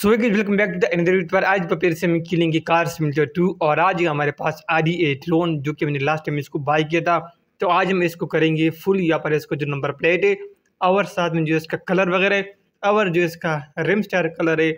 so welcome back to the पर आज paper से हम खेलेंगे कार सिमिलर टू और आज हमारे पास आर ए एट लोन जो कि मैंने लास्ट टाइम इसको बाई किया था तो आज हम इसको करेंगे फुल या पर इसको जो नंबर प्लेट है और साथ में जो इसका कलर वगैरह है और जो इसका रिम स्टार कलर है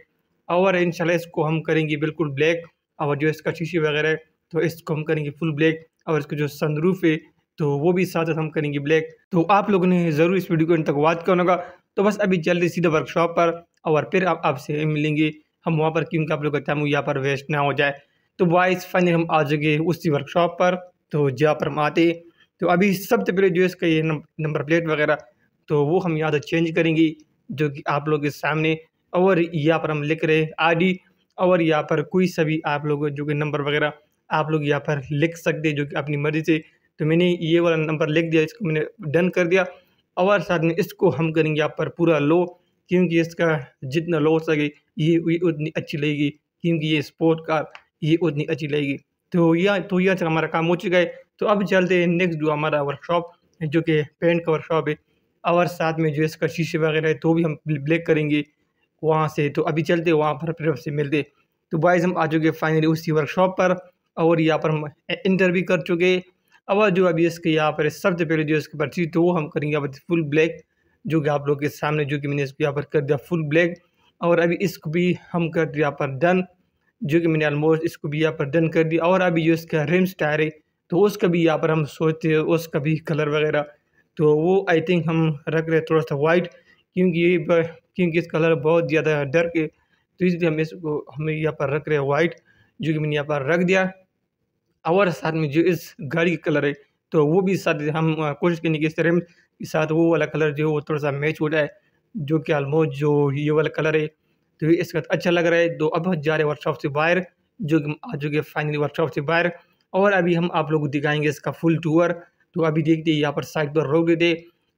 और इन इसको हम करेंगे बिल्कुल ब्लैक और जो इसका शीशी वगैरह है तो इसको हम करेंगे फुल ब्लैक और इसका जो सनरूफ है तो वो भी साथ साथ हम करेंगे ब्लैक तो आप लोगों ने ज़रूर इस वीडियो को इन तक वाच करना होगा तो बस अभी जल्दी सीधा वर्कशॉप पर और फिर आप आपसे मिलेंगे हम वहाँ पर क्योंकि आप लोग का टाइम यहाँ पर वेस्ट ना हो जाए तो वाइस फाइनली हम आ जाएंगे उसी वर्कशॉप पर तो जहाँ पर हम आते तो अभी सबसे पहले जो इसका ये नंबर प्लेट वगैरह तो वो हम यहाँ से चेंज करेंगे जो कि आप लोग के सामने और यहाँ पर हम लिख रहे आई डी और यहाँ पर कोई सभी आप लोग जो कि नंबर वगैरह आप लोग यहाँ पर लिख सकते जो कि अपनी मर्ज़ी से तो मैंने ये वाला नंबर लिख दिया इसको मैंने डन कर दिया और साथ में इसको हम करेंगे यहाँ पर पूरा लो क्योंकि इसका जितना लो हो सके ये उतनी अच्छी लगेगी क्योंकि ये स्पोर्ट कार ये उतनी अच्छी लगेगी तो यह तो यह से हमारा काम हो चुका है तो अब चलते हैं नेक्स्ट जो हमारा वर्कशॉप जो कि पेंट का वर्कशॉप है और साथ में जो इसका शीशे वगैरह है तो भी हम ब्लैक करेंगे वहाँ से तो अभी चलते वहाँ पर फिर से मिलते तो बाइज हम आ चुके फाइनली उसी वर्कशॉप पर और यहाँ पर हम इंटर भी कर चुके अब जो अभी इसके यहाँ पर सबसे पहले जो इसके पर्ची तो वो हम करेंगे यहाँ पर फुल ब्लैक जो कि आप लोग के सामने जो कि मैंने इसको यहाँ पर कर दिया फुल ब्लैक और अभी इसको भी हम कर दिया यहाँ पर डन जो कि मैंने ऑलमोस्ट इसको भी यहाँ पर डन कर दिया और अभी जो इसका रिम्स टायर है तो उसका भी यहाँ पर हम सोचते हैं उसका भी कलर वगैरह तो वो आई थिंक हम रख रहे थोड़ा सा वाइट क्योंकि ये क्योंकि इस कलर बहुत ज़्यादा डर के तो इसलिए हम इसको हमें यहाँ पर रख रहे हैं वाइट जो कि मैंने यहाँ पर रख दिया और साथ में जो इस गाड़ी का कलर है तो वो भी साथ हम कोशिश करेंगे कि इस तरह के साथ वो वाला कलर जो है वो थोड़ा सा मैच हो जाए जो कि ऑलमोस्ट जो ये वाला कलर है तो इस वक्त अच्छा लग रहा है तो अब जा रहे वर्कशॉप से बाहर जो कि आ चुके फाइनली वर्कशॉप से बाहर और अभी हम आप लोग को दिखाएंगे इसका फुल टूर तो अभी देखते यहाँ पर साइड पर रोक देते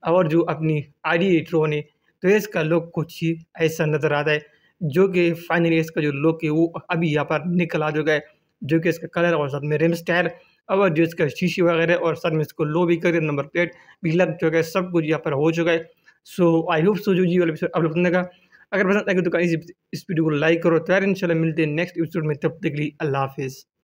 और जो अपनी आई डी ने तो इसका लुक कुछ ही ऐसा नज़र आता है जो कि फाइनली इसका जो लुक है वो अभी यहाँ पर निकल आ चुका है जो कि इसका कलर और साथ में रिम स्टाइल और जो इसका शीशी वगैरह और साथ में इसको लो भी कर नंबर प्लेट भी लग चुका है सब कुछ यहाँ पर हो चुका है सो आई होप सो जो जी वाला अब लोग पसंद का अगर पसंद आएगा तो इस वीडियो को लाइक करो तैयार तो इनशाला मिलते हैं नेक्स्ट एपिसोड में तब तक के लिए अल्लाह हाफिज़